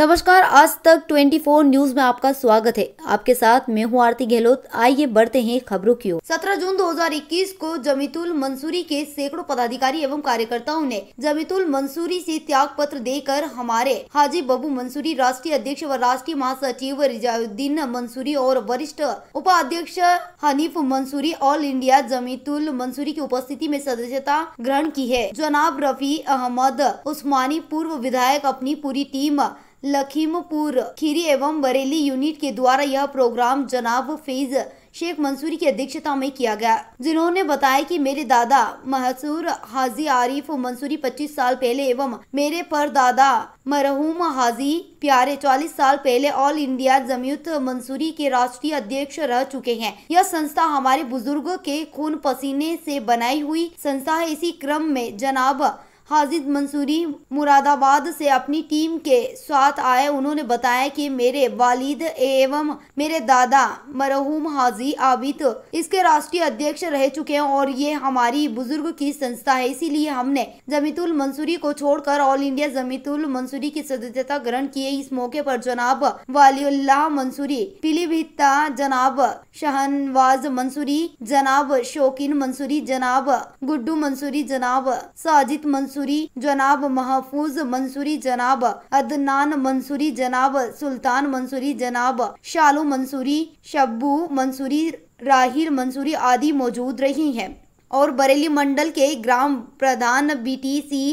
नमस्कार आज तक 24 न्यूज में आपका स्वागत है आपके साथ मैं हूँ आरती गहलोत आइए बढ़ते हैं खबरों की ओर 17 जून 2021 को जमीतुल मंसूरी के सैकड़ों पदाधिकारी एवं कार्यकर्ताओं ने जमीतुल मंसूरी से त्याग पत्र देकर हमारे हाजी बबू मंसूरी राष्ट्रीय अध्यक्ष व राष्ट्रीय महासचिव रिजाउद्दीन मंसूरी और वरिष्ठ उपाध्यक्ष हनीफ मंसूरी ऑल इंडिया जमीतुल मंसूरी की उपस्थिति में सदस्यता ग्रहण की है जनाब रफी अहमद उस्मानी पूर्व विधायक अपनी पूरी टीम लखीमपुर खीरी एवं बरेली यूनिट के द्वारा यह प्रोग्राम जनाब फैज शेख मंसूरी की अध्यक्षता में किया गया जिन्होंने बताया कि मेरे दादा महसूर हाजी आरिफ मंसूरी 25 साल पहले एवं मेरे पर दादा मरहूम हाजी प्यारे 40 साल पहले ऑल इंडिया जमीयत मंसूरी के राष्ट्रीय अध्यक्ष रह चुके हैं यह संस्था हमारे बुजुर्ग के खून पसीने से बनाई हुई संस्था है इसी क्रम में जनाब हाजिद मंसूरी मुरादाबाद से अपनी टीम के साथ आए उन्होंने बताया कि मेरे वालिद एवं मेरे दादा मरहूम हाजी आबिद इसके राष्ट्रीय अध्यक्ष रह चुके हैं और ये हमारी बुजुर्ग की संस्था है इसीलिए हमने जमीतुल मंसूरी को छोड़कर ऑल इंडिया जमीतुल मंसूरी की सदस्यता ग्रहण किए इस मौके पर जनाब वाली मंसूरी पीलीभीता जनाब शहनवाज मंसूरी जनाब शौकीन मंसूरी जनाब गुड्डू मंसूरी जनाब साजिद मंसूरी मंसूरी जनाब महफूज मंसूरी जनाब अदनान मंसूरी जनाब सुल्तान मंसूरी जनाब शालू मंसूरी शब्बू मंसूरी राहिर मंसूरी आदि मौजूद रही हैं और बरेली मंडल के ग्राम प्रधान बीटीसी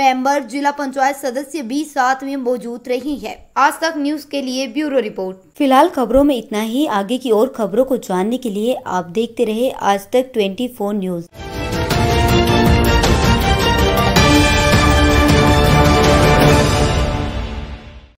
मेंबर जिला पंचायत सदस्य भी साथ में मौजूद रही है आज तक न्यूज के लिए ब्यूरो रिपोर्ट फिलहाल खबरों में इतना ही आगे की और खबरों को जानने के लिए आप देखते रहे आज तक ट्वेंटी फोर न्यूज़